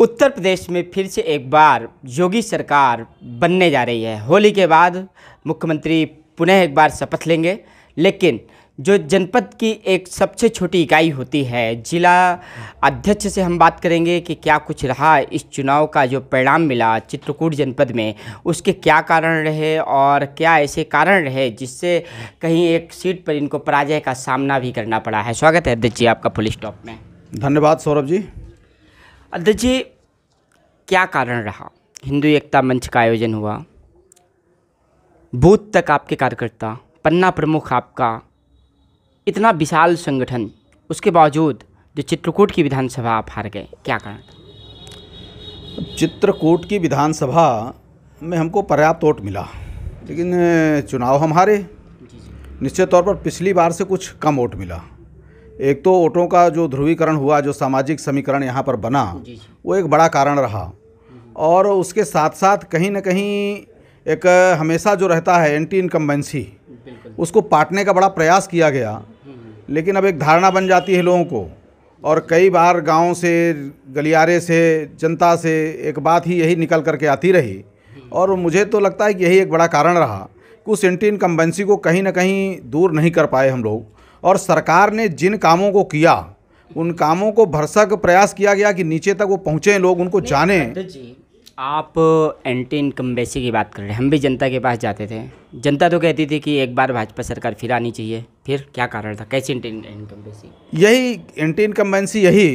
उत्तर प्रदेश में फिर से एक बार योगी सरकार बनने जा रही है होली के बाद मुख्यमंत्री पुनः एक बार शपथ लेंगे लेकिन जो जनपद की एक सबसे छोटी इकाई होती है जिला अध्यक्ष से हम बात करेंगे कि क्या कुछ रहा इस चुनाव का जो परिणाम मिला चित्रकूट जनपद में उसके क्या कारण रहे और क्या ऐसे कारण रहे जिससे कहीं एक सीट पर इनको पराजय का सामना भी करना पड़ा है स्वागत है अध्यक्ष जी आपका पुलिस स्टॉप में धन्यवाद सौरभ जी अध्यक्ष जी क्या कारण रहा हिंदू एकता मंच का आयोजन हुआ बूथ तक आपके कार्यकर्ता पन्ना प्रमुख आपका इतना विशाल संगठन उसके बावजूद जो चित्रकूट की विधानसभा आप हार गए क्या कारण चित्रकूट की विधानसभा में हमको पर्याप्त वोट मिला लेकिन चुनाव हम हारे निश्चित तौर पर पिछली बार से कुछ कम वोट मिला एक तो वोटों का जो ध्रुवीकरण हुआ जो सामाजिक समीकरण यहाँ पर बना वो एक बड़ा कारण रहा और उसके साथ साथ कहीं ना कहीं एक हमेशा जो रहता है एंटी इनकम्बेंसी उसको पाटने का बड़ा प्रयास किया गया हम्म। लेकिन अब एक धारणा बन जाती है लोगों को और कई बार गांव से गलियारे से जनता से एक बात ही यही निकल करके आती रही हम्म। और मुझे तो लगता है कि यही एक बड़ा कारण रहा कि उस एंटी इनकम्बेंसी को कहीं ना कहीं दूर नहीं कर पाए हम लोग और सरकार ने जिन कामों को किया उन कामों को भरसक प्रयास किया गया कि नीचे तक वो पहुँचें लोग उनको जाने आप एंटी इनकम्बेसी की बात कर रहे हैं हम भी जनता के पास जाते थे जनता तो कहती थी कि एक बार भाजपा सरकार फिर आनी चाहिए फिर क्या कारण था कैसी एंटी इनकम्बेसी यही एंटी इनकम्बेंसी यही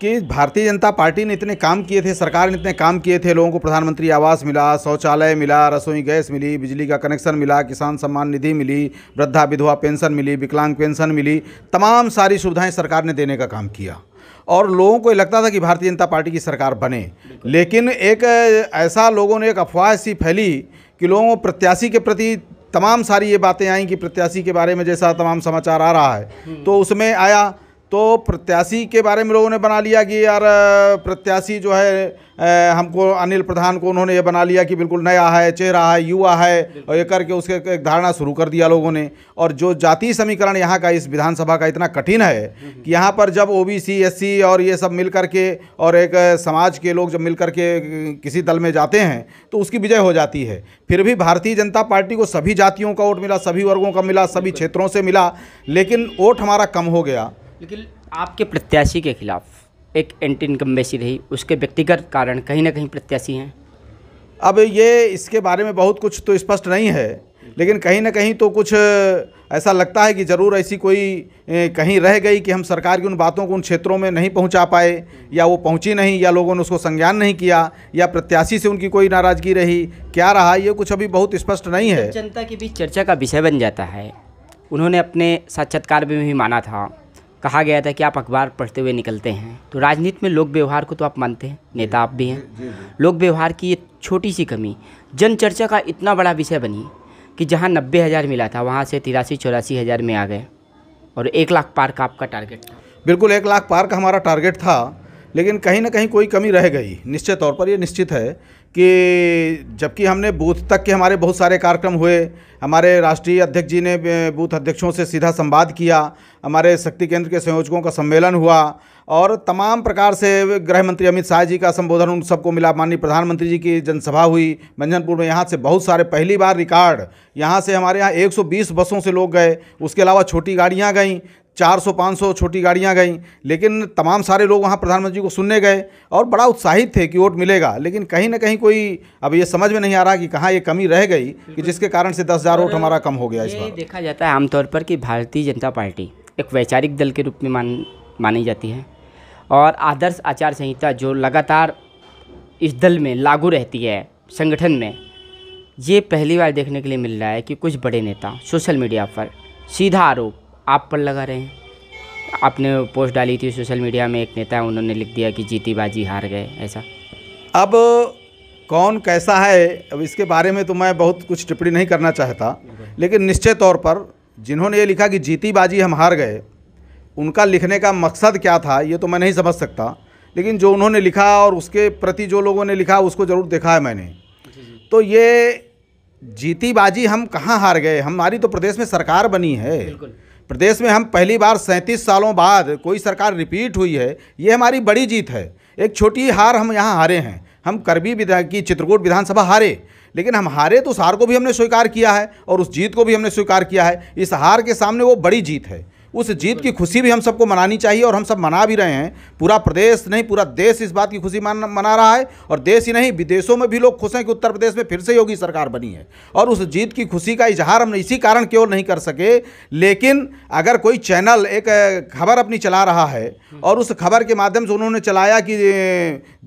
कि भारतीय जनता पार्टी ने इतने काम किए थे सरकार ने इतने काम किए थे लोगों को प्रधानमंत्री आवास मिला शौचालय मिला रसोई गैस मिली बिजली का कनेक्शन मिला किसान सम्मान निधि मिली वृद्धा विधवा पेंशन मिली विकलांग पेंशन मिली तमाम सारी सुविधाएं सरकार ने देने का काम किया और लोगों को लगता था कि भारतीय जनता पार्टी की सरकार बने लेकिन एक ऐसा लोगों ने एक अफवाह सी फैली कि लोगों प्रत्याशी के प्रति तमाम सारी ये बातें आई कि प्रत्याशी के बारे में जैसा तमाम समाचार आ रहा है तो उसमें आया तो प्रत्याशी के बारे में लोगों ने बना लिया कि यार प्रत्याशी जो है हमको अनिल प्रधान को उन्होंने ये बना लिया कि बिल्कुल नया है चेहरा है युवा है और ये करके उसके एक धारणा शुरू कर दिया लोगों ने और जो जाति समीकरण यहाँ का इस विधानसभा का इतना कठिन है कि यहाँ पर जब ओ बी सी और ये सब मिल के और एक समाज के लोग जब मिल के किसी दल में जाते हैं तो उसकी विजय हो जाती है फिर भी भारतीय जनता पार्टी को सभी जातियों का वोट मिला सभी वर्गों का मिला सभी क्षेत्रों से मिला लेकिन वोट हमारा कम हो गया लेकिन आपके प्रत्याशी के खिलाफ एक एंटी इनकम्बेसी रही उसके व्यक्तिगत कारण कहीं ना कहीं प्रत्याशी हैं अब ये इसके बारे में बहुत कुछ तो स्पष्ट नहीं है लेकिन कहीं ना कहीं तो कुछ ऐसा लगता है कि ज़रूर ऐसी कोई कहीं रह गई कि हम सरकार की उन बातों को उन क्षेत्रों में नहीं पहुंचा पाए या वो पहुंची नहीं या लोगों ने उसको संज्ञान नहीं किया या प्रत्याशी से उनकी कोई नाराज़गी रही क्या रहा ये कुछ अभी बहुत स्पष्ट नहीं है जनता के बीच चर्चा का विषय बन जाता है उन्होंने अपने साक्षात्कार में भी माना था कहा गया था कि आप अखबार पढ़ते हुए निकलते हैं तो राजनीति में लोक व्यवहार को तो आप मानते हैं नेता आप भी हैं लोक व्यवहार की ये छोटी सी कमी जन चर्चा का इतना बड़ा विषय बनी कि जहाँ नब्बे हज़ार मिला था वहाँ से तिरासी चौरासी हज़ार में आ गए और एक लाख पार का आपका टारगेट था बिल्कुल एक लाख पार का हमारा टारगेट था लेकिन कहीं ना कहीं कोई कमी रह गई निश्चित तौर पर यह निश्चित है कि जबकि हमने बूथ तक के हमारे बहुत सारे कार्यक्रम हुए हमारे राष्ट्रीय अध्यक्ष जी ने बूथ अध्यक्षों से सीधा संवाद किया हमारे शक्ति केंद्र के संयोजकों का सम्मेलन हुआ और तमाम प्रकार से गृह मंत्री अमित शाह जी का संबोधन उन सबको मिला माननीय प्रधानमंत्री जी की जनसभा हुई मंझनपुर में यहाँ से बहुत सारे पहली बार रिकॉर्ड यहाँ से हमारे यहाँ 120 बसों से लोग गए उसके अलावा छोटी गाड़ियाँ गईं 400 500 छोटी गाड़ियाँ गई लेकिन तमाम सारे लोग वहाँ प्रधानमंत्री को सुनने गए और बड़ा उत्साहित थे कि वोट मिलेगा लेकिन कहीं ना कहीं कोई अब ये समझ में नहीं आ रहा कि कहाँ ये कमी रह गई कि जिसके कारण से दस हज़ार वोट हमारा कम हो गया इस बार देखा जाता है आमतौर पर कि भारतीय जनता पार्टी एक वैचारिक दल के रूप में मान मानी जाती है और आदर्श आचार संहिता जो लगातार इस दल में लागू रहती है संगठन में ये पहली बार देखने के लिए मिल रहा है कि कुछ बड़े नेता सोशल मीडिया पर सीधा आरोप आप पर लगा रहे हैं आपने पोस्ट डाली थी सोशल मीडिया में एक नेता उन्होंने लिख दिया कि जीती बाजी हार गए ऐसा अब कौन कैसा है अब इसके बारे में तो मैं बहुत कुछ टिप्पणी नहीं करना चाहता लेकिन निश्चय तौर पर जिन्होंने ये लिखा कि जीती बाजी हम हार गए उनका लिखने का मकसद क्या था ये तो मैं नहीं समझ सकता लेकिन जो उन्होंने लिखा और उसके प्रति जो लोगों ने लिखा उसको ज़रूर देखा है मैंने तो ये जीती बाजी हम कहाँ हार गए हमारी तो प्रदेश में सरकार बनी है प्रदेश में हम पहली बार सैंतीस सालों बाद कोई सरकार रिपीट हुई है ये हमारी बड़ी जीत है एक छोटी हार हम यहाँ हारे हैं हम करबी की चित्रकूट विधानसभा हारे लेकिन हम हारे तो उस हार को भी हमने स्वीकार किया है और उस जीत को भी हमने स्वीकार किया है इस हार के सामने वो बड़ी जीत है उस जीत की खुशी भी हम सबको मनानी चाहिए और हम सब मना भी रहे हैं पूरा प्रदेश नहीं पूरा देश इस बात की खुशी मना रहा है और देश ही नहीं विदेशों में भी लोग खुश हैं कि उत्तर प्रदेश में फिर से योगी सरकार बनी है और उस जीत की खुशी का इजहार हम इसी कारण क्यों नहीं कर सके लेकिन अगर कोई चैनल एक खबर अपनी चला रहा है और उस खबर के माध्यम से उन्होंने चलाया कि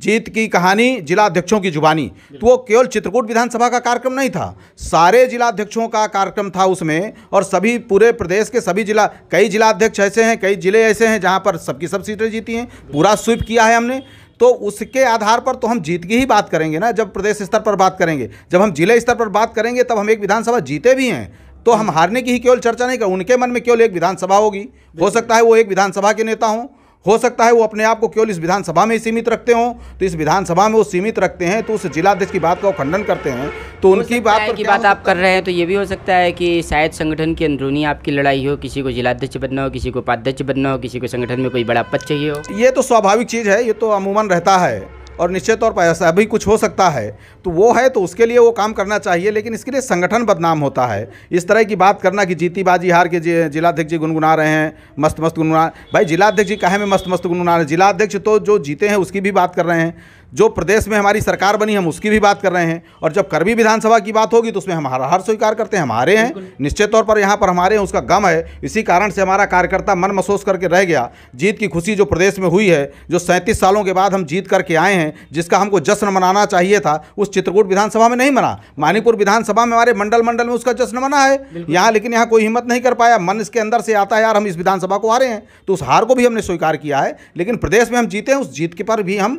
जीत की कहानी जिला अध्यक्षों की जुबानी तो वो केवल चित्रकूट विधानसभा का कार्यक्रम नहीं था सारे जिला अध्यक्षों का कार्यक्रम था उसमें और सभी पूरे प्रदेश के सभी जिला कई जिला अध्यक्ष ऐसे हैं कई जिले ऐसे हैं जहाँ पर सबकी सब सीटें जीती हैं पूरा स्वीप किया है हमने तो उसके आधार पर तो हम जीत की ही बात करेंगे ना जब प्रदेश स्तर पर बात करेंगे जब हम जिले स्तर पर बात करेंगे तब हम एक विधानसभा जीते भी हैं तो हम हारने की ही केवल चर्चा नहीं कर उनके मन में केवल एक विधानसभा होगी हो सकता है वो एक विधानसभा के नेता हों हो सकता है वो अपने आप को केवल इस विधानसभा में ही सीमित रखते हों तो इस विधानसभा में वो सीमित रखते हैं तो उस जिलाध्यक्ष की बात का खंडन करते हैं तो उनकी बात की बात आप कर रहे हैं तो ये भी हो सकता है कि शायद संगठन की अंदरूनी आपकी लड़ाई हो किसी को जिलाध्यक्ष बनना हो किसी को उपाध्यक्ष बनना हो किसी को संगठन में कोई बड़ा पद चाहिए हो ये तो स्वाभाविक चीज़ है ये तो अमूमन रहता है और निश्चित तौर पर ऐसा भी कुछ हो सकता है तो वो है तो उसके लिए वो काम करना चाहिए लेकिन इसके लिए संगठन बदनाम होता है इस तरह की बात करना कि जीती बाजी हार के जिलाध्यक्ष जी गुनगुना रहे हैं मस्त मस्त गुनगुना भाई जिलाध्यक्ष जी कहे में मस्त मस्त गुनगुना रहे हैं जिलाध्यक्ष तो जो जीते हैं उसकी भी बात कर रहे हैं जो प्रदेश में हमारी सरकार बनी हम उसकी भी बात कर रहे हैं और जब करवी विधानसभा की बात होगी तो उसमें हम हर हर स्वीकार करते हैं हमारे हैं निश्चित तौर पर यहाँ पर हमारे हैं उसका गम है इसी कारण से हमारा कार्यकर्ता मन महसूस करके रह गया जीत की खुशी जो प्रदेश में हुई है जो सैंतीस सालों के बाद हम जीत करके आए हैं जिसका हमको जश्न मनाना चाहिए था उस चित्रकूट विधानसभा में नहीं मना मानीपुर विधानसभा में हमारे मंडल मंडल में उसका जश्न मना है यहाँ लेकिन यहाँ कोई हिम्मत नहीं कर पाया मन इसके अंदर से आता है यार हम इस विधानसभा को हारे हैं तो उस हार को भी हमने स्वीकार किया है लेकिन प्रदेश में हम जीते हैं उस जीत के पर भी हम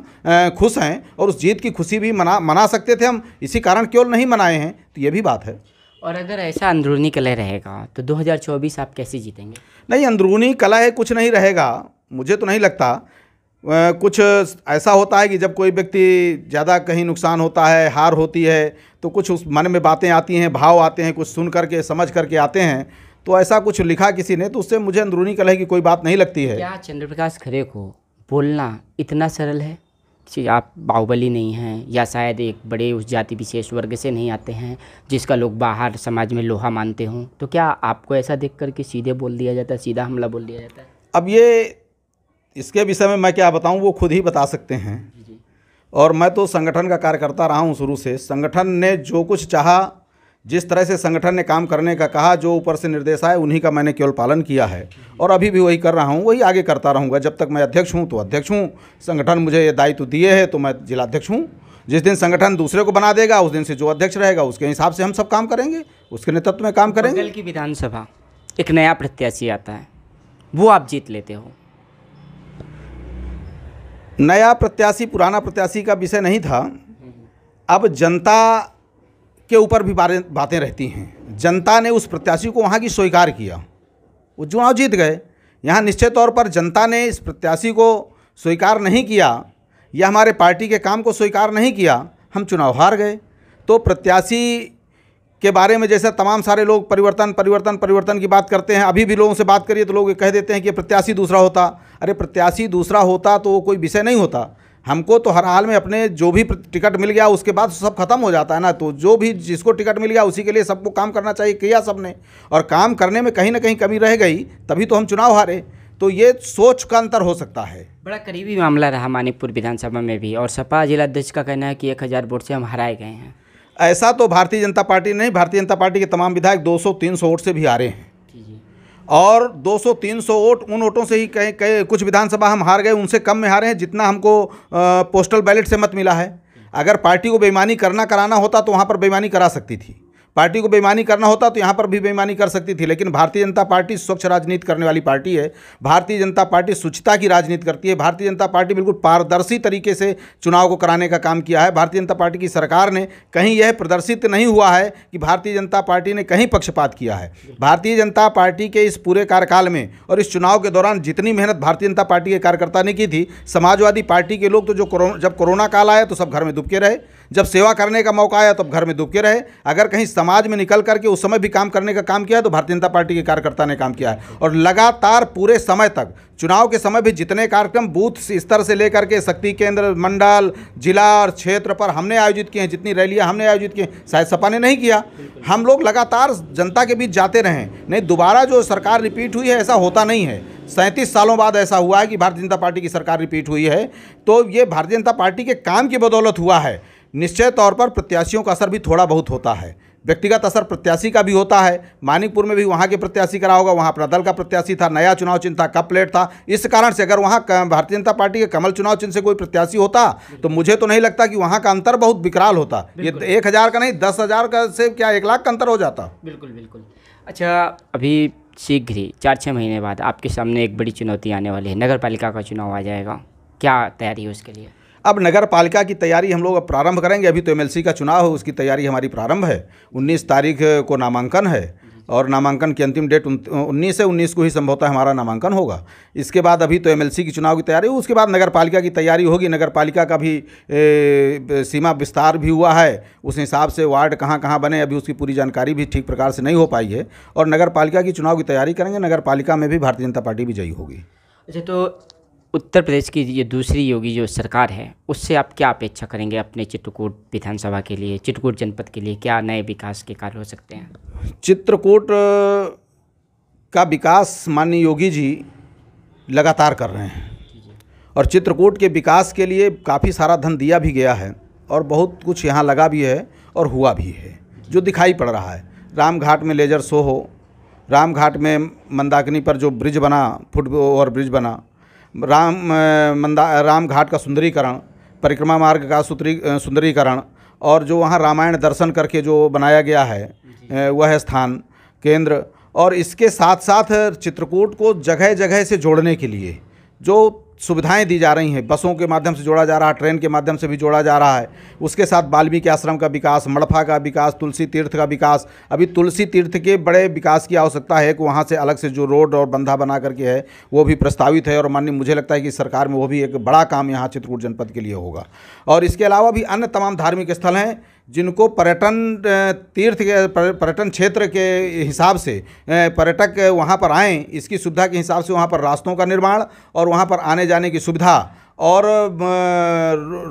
खुश हैं और उस जीत की खुशी भी मना मना सकते थे हम इसी कारण क्यों नहीं मनाए हैं तो ये भी बात है और अगर ऐसा अंदरूनी कलह रहेगा तो 2024 आप कैसे जीतेंगे नहीं अंदरूनी कलह कुछ नहीं रहेगा मुझे तो नहीं लगता कुछ ऐसा होता है कि जब कोई व्यक्ति ज़्यादा कहीं नुकसान होता है हार होती है तो कुछ उस मन में बातें आती हैं भाव आते हैं कुछ सुन करके समझ करके आते हैं तो ऐसा कुछ लिखा किसी ने तो उससे मुझे अंदरूनी कलह की कोई बात नहीं लगती है क्या चंद्रप्रकाश खरे को बोलना इतना सरल है कि आप बाहुबली नहीं हैं या शायद एक बड़े उस जाति विशेष वर्ग से नहीं आते हैं जिसका लोग बाहर समाज में लोहा मानते हों तो क्या आपको ऐसा देख कर के सीधे बोल दिया जाता है सीधा हमला बोल दिया जाता है अब ये इसके विषय में मैं क्या बताऊँ वो खुद ही बता सकते हैं और मैं तो संगठन का कार्यकर्ता रहा हूँ शुरू से संगठन ने जो कुछ चाह जिस तरह से संगठन ने काम करने का कहा जो ऊपर से निर्देश आए उन्हीं का मैंने केवल पालन किया है और अभी भी वही कर रहा हूँ वही आगे करता रहूँगा जब तक मैं अध्यक्ष हूँ तो अध्यक्ष हूँ संगठन मुझे ये दायित्व दिए है तो मैं जिलाध्यक्ष हूँ जिस दिन संगठन दूसरे को बना देगा उस दिन से जो अध्यक्ष रहेगा उसके हिसाब से हम सब काम करेंगे उसके नेतृत्व में काम करेंगे की विधानसभा एक नया प्रत्याशी आता है वो आप जीत लेते हो नया प्रत्याशी पुराना प्रत्याशी का विषय नहीं था अब जनता के ऊपर भी बातें रहती हैं जनता ने उस प्रत्याशी को वहाँ की स्वीकार किया वो चुनाव जीत गए यहाँ निश्चित तौर पर जनता ने इस प्रत्याशी को स्वीकार नहीं किया या हमारे पार्टी के काम को स्वीकार नहीं किया हम चुनाव हार गए तो प्रत्याशी के बारे में जैसे तमाम सारे लोग परिवर्तन परिवर्तन परिवर्तन की बात करते हैं अभी भी लोगों से बात करिए तो लोग कह देते हैं कि प्रत्याशी दूसरा होता अरे प्रत्याशी दूसरा होता तो वो कोई विषय नहीं होता हमको तो हर हाल में अपने जो भी टिकट मिल गया उसके बाद सब खत्म हो जाता है ना तो जो भी जिसको टिकट मिल गया उसी के लिए सबको काम करना चाहिए किया सबने और काम करने में कहीं ना कहीं कमी रह गई तभी तो हम चुनाव हारे तो ये सोच का अंतर हो सकता है बड़ा करीबी मामला रहा मानिकपुर विधानसभा में भी और सपा जिलाध्यक्ष का कहना है कि एक हज़ार वोट से हम हराए गए हैं ऐसा तो भारतीय जनता पार्टी नहीं भारतीय जनता पार्टी के तमाम विधायक 200-300 वोट से भी हारे हैं और 200-300 वोट उन वोटों से ही कहीं कई कुछ विधानसभा हम हार गए उनसे कम में हारे हैं जितना हमको पोस्टल बैलेट से मत मिला है अगर पार्टी को बेईमानी करना कराना होता तो वहाँ पर बेईमानी करा सकती थी पार्टी को बेईमानी करना होता तो यहाँ पर भी बेईमानी कर सकती थी लेकिन भारतीय जनता पार्टी स्वच्छ राजनीति करने वाली पार्टी है भारतीय जनता पार्टी स्वच्छता की राजनीति करती है भारतीय जनता पार्टी बिल्कुल पारदर्शी तरीके से चुनाव को कराने का काम किया है भारतीय जनता पार्टी की सरकार ने कहीं यह प्रदर्शित नहीं हुआ है कि भारतीय जनता पार्टी ने कहीं पक्षपात किया है भारतीय जनता पार्टी के इस पूरे कार्यकाल में और इस चुनाव के दौरान जितनी मेहनत भारतीय जनता पार्टी के कार्यकर्ता ने की थी समाजवादी पार्टी के लोग तो जो जब कोरोना काल आया तो सब घर में दुबके रहे जब सेवा करने का मौका आया तब तो घर में दुबके रहे अगर कहीं समाज में निकल करके उस समय भी काम करने का काम किया तो भारतीय जनता पार्टी के कार्यकर्ता ने काम किया है और लगातार पूरे समय तक चुनाव के समय भी जितने कार्यक्रम बूथ स्तर से लेकर के शक्ति केंद्र मंडल जिला और क्षेत्र पर हमने आयोजित किए हैं जितनी रैलियां हमने आयोजित की शायद सपा ने नहीं किया हम लोग लगातार जनता के बीच जाते रहें नहीं दोबारा जो सरकार रिपीट हुई है ऐसा होता नहीं है सैंतीस सालों बाद ऐसा हुआ है कि भारतीय जनता पार्टी की सरकार रिपीट हुई है तो ये भारतीय जनता पार्टी के काम की बदौलत हुआ है निश्चय तौर पर प्रत्याशियों का असर भी थोड़ा बहुत होता है व्यक्तिगत असर प्रत्याशी का भी होता है मानिकपुर में भी वहाँ के प्रत्याशी करा होगा वहाँ अपना दल का प्रत्याशी था नया चुनाव चिन्ह था कप प्लेट था इस कारण से अगर वहाँ भारतीय जनता पार्टी के कमल चुनाव चिन्ह से कोई प्रत्याशी होता तो मुझे तो नहीं लगता कि वहाँ का अंतर बहुत विकराल होता ये एक हज़ार का नहीं दस हज़ार का से क्या एक लाख का अंतर हो जाता बिल्कुल बिल्कुल अच्छा अभी शीघ्र ही चार छः महीने बाद आपके सामने एक बड़ी चुनौती आने वाली है नगर पालिका का चुनाव आ जाएगा क्या तैयारी है उसके लिए अब नगर पालिका की तैयारी हम लोग अब प्रारंभ करेंगे अभी तो एमएलसी का चुनाव है उसकी तैयारी हमारी प्रारंभ है 19 तारीख को नामांकन है और नामांकन की अंतिम डेट उन्नीस से उन्नीस को ही संभवतः हमारा नामांकन होगा इसके बाद अभी तो एमएलसी की चुनाव की तैयारी उसके बाद नगर पालिका की तैयारी होगी नगर पालिका का भी ए, सीमा विस्तार भी हुआ है उस हिसाब से वार्ड कहाँ कहाँ बने अभी उसकी पूरी जानकारी भी ठीक प्रकार से नहीं हो पाई है और नगर पालिका की चुनाव की तैयारी करेंगे नगर पालिका में भी भारतीय जनता पार्टी विजयी होगी अच्छा तो उत्तर प्रदेश की ये दूसरी योगी जो सरकार है उससे आप क्या अपेक्षा करेंगे अपने चित्रकूट विधानसभा के लिए चित्रकूट जनपद के लिए क्या नए विकास के कार्य हो सकते हैं चित्रकूट का विकास माननीय योगी जी लगातार कर रहे हैं और चित्रकूट के विकास के लिए काफ़ी सारा धन दिया भी गया है और बहुत कुछ यहाँ लगा भी है और हुआ भी है जो दिखाई पड़ रहा है राम घाट में लेजर शो हो राम घाट में मंदाकिनी पर जो ब्रिज बना फुट ओवर ब्रिज बना राम मंदा राम घाट का सुंदरीकरण परिक्रमा मार्ग का सुतरी सुंदरीकरण और जो वहाँ रामायण दर्शन करके जो बनाया गया है वह स्थान केंद्र और इसके साथ साथ चित्रकूट को जगह जगह से जोड़ने के लिए जो सुविधाएं दी जा रही हैं बसों के माध्यम से जोड़ा जा रहा है ट्रेन के माध्यम से भी जोड़ा जा रहा है उसके साथ बाल्मीकि आश्रम का विकास मड़फा का विकास तुलसी तीर्थ का विकास अभी तुलसी तीर्थ के बड़े विकास की आवश्यकता है कि वहाँ से अलग से जो रोड और बंधा बना करके है वो भी प्रस्तावित है और माननीय मुझे लगता है कि सरकार में वो भी एक बड़ा काम यहाँ चित्रकूट जनपद के लिए होगा और इसके अलावा भी अन्य तमाम धार्मिक स्थल हैं जिनको पर्यटन तीर्थ के पर्यटन क्षेत्र के हिसाब से पर्यटक वहाँ पर आएँ इसकी सुविधा के हिसाब से वहाँ पर रास्तों का निर्माण और वहाँ पर आने जाने की सुविधा और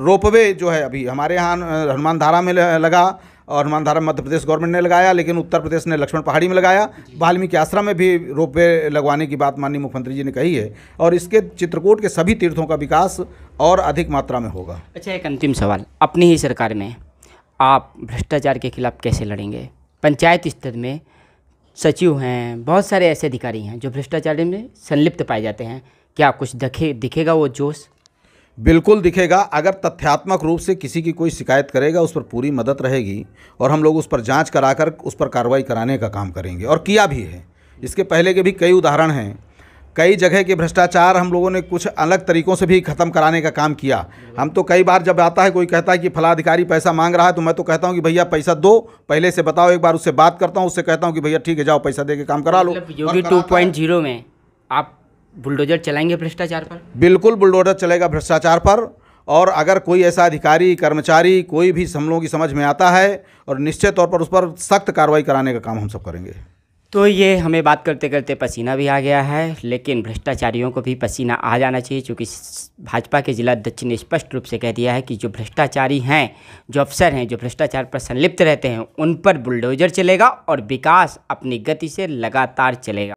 रोपवे जो है अभी हमारे यहाँ हनुमान धारा में लगा और हनुमान धारा मध्य प्रदेश गवर्नमेंट ने लगाया लेकिन उत्तर प्रदेश ने लक्ष्मण पहाड़ी में लगाया वाल्मीकि आश्रम में भी रोपवे लगवाने की बात माननीय मुख्यमंत्री जी ने कही है और इसके चित्रकूट के सभी तीर्थों का विकास और अधिक मात्रा में होगा अच्छा एक अंतिम सवाल अपनी ही सरकार में आप भ्रष्टाचार के खिलाफ कैसे लड़ेंगे पंचायत स्तर में सचिव हैं बहुत सारे ऐसे अधिकारी हैं जो भ्रष्टाचार में संलिप्त पाए जाते हैं क्या कुछ दिखे दिखेगा वो जोश बिल्कुल दिखेगा अगर तथ्यात्मक रूप से किसी की कोई शिकायत करेगा उस पर पूरी मदद रहेगी और हम लोग उस पर जांच कराकर उस पर कार्रवाई कराने का काम करेंगे और किया भी है इसके पहले के भी कई उदाहरण हैं कई जगह के भ्रष्टाचार हम लोगों ने कुछ अलग तरीक़ों से भी ख़त्म कराने का काम किया हम तो कई बार जब आता है कोई कहता है कि फला अधिकारी पैसा मांग रहा है तो मैं तो कहता हूँ कि भैया पैसा दो पहले से बताओ एक बार उससे बात करता हूँ उससे कहता हूँ कि भैया ठीक है जाओ पैसा दे के काम करा लो मतलब योगी टू पॉइंट जीरो में आप बुलडोजर चलाएंगे भ्रष्टाचार पर बिल्कुल बुलडोजर चलेगा भ्रष्टाचार पर और अगर कोई ऐसा अधिकारी कर्मचारी कोई भी हम लोगों की समझ में आता है और निश्चित तौर पर उस पर सख्त कार्रवाई कराने का काम हम सब करेंगे तो ये हमें बात करते करते पसीना भी आ गया है लेकिन भ्रष्टाचारियों को भी पसीना आ जाना चाहिए क्योंकि भाजपा के जिला अध्यक्ष ने स्पष्ट रूप से कह दिया है कि जो भ्रष्टाचारी हैं जो अफसर हैं जो भ्रष्टाचार पर संलिप्त रहते हैं उन पर बुलडोजर चलेगा और विकास अपनी गति से लगातार चलेगा